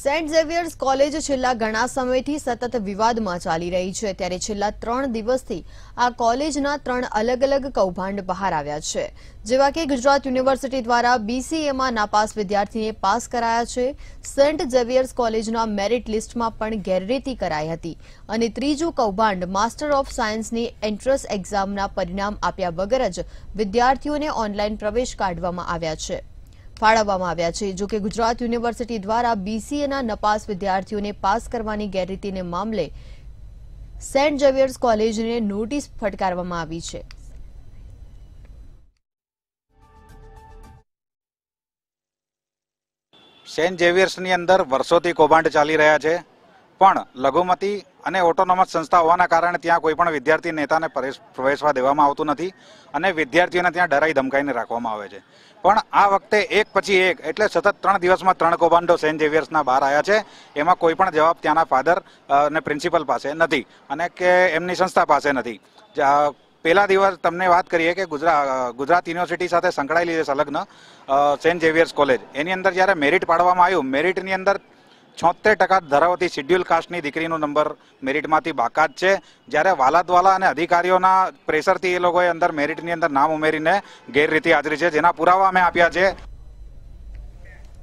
Saint Xavier's college છેલ્લા ઘણા સમયથી સતત વિવાદમાં ચાલી રહી છે ત્યારે છેલ્લા ત્રણ દિવસથી આ કોલેજના ત્રણ અલગ અલગ કૌભાંડ બહાર આવ્યા છે જેવા કે ગુજરાત યુનિવર્સિટી દ્વારા બીસીએમાં નાપાસ વિદ્યાર્થીને પાસ કરાયા છે સેન્ટ ઝેવિયર્સ કોલેજના મેરિટ લિસ્ટમાં પણ ગેરરીતિ કરાઈ હતી અને ત્રીજું કૌભાંડ માસ્ટર ઓફ સાયન્સની એન્ટ્રન્સ એક્ઝામના પરિણામ આપ્યા વગર જ વિદ્યાર્થીઓને ઓનલાઈન પ્રવેશ કાઢવામાં આવ્યા છે ફાળવવામાં આવ્યા છે જોકે ગુજરાત યુનિવર્સિટી દ્વારા બીસીએના નપાસ વિદ્યાર્થીઓને પાસ કરવાની ગેરરીતિને મામલે સેન્ટ ઝેવિયર્સ કોલેજને નોટિસ ફટકારવામાં આવી છે સેન્ટ ઝેવિયર્સની અંદર વર્ષોથી કૌભાંડ ચાલી રહ્યા છે પણ લઘુમતી અને ઓટોનોમસ સંસ્થા હોવાના કારણે ત્યાં કોઈ પણ વિદ્યાર્થી નેતાને પ્રવેશવા દેવામાં આવતું નથી અને વિદ્યાર્થીઓને ત્યાં ડરાઈ ધમકાઈને રાખવામાં આવે છે પણ આ વખતે એક પછી એક એટલે સતત ત્રણ દિવસમાં ત્રણ કૌભાંડો સેન્ટ ઝેવિયર્સના બહાર આવ્યા છે એમાં કોઈ પણ જવાબ ત્યાંના ફાધર અને પ્રિન્સિપલ પાસે નથી અને કે એમની સંસ્થા પાસે નથી પહેલા દિવસ તમને વાત કરીએ કે ગુજરાત ગુજરાત યુનિવર્સિટી સાથે સંકળાયેલી છે સંલગ્ન સેન્ટ ઝેવિયર્સ કોલેજ એની અંદર જ્યારે મેરિટ પાડવામાં આવ્યું મેરિટની અંદર છોતેર ટકા ધરાવતી શિડ્યુલ કાસ્ટની દીકરીનો નંબર મેરિટમાંથી બાકાત છે જ્યારે વાલાદવાલા અને અધિકારીઓના પ્રેશરથી એ લોકોએ અંદર મેરિટની અંદર નામ ઉમેરીને ગેરરીતિ હાજરી છે જેના પુરાવા અમે આપ્યા છે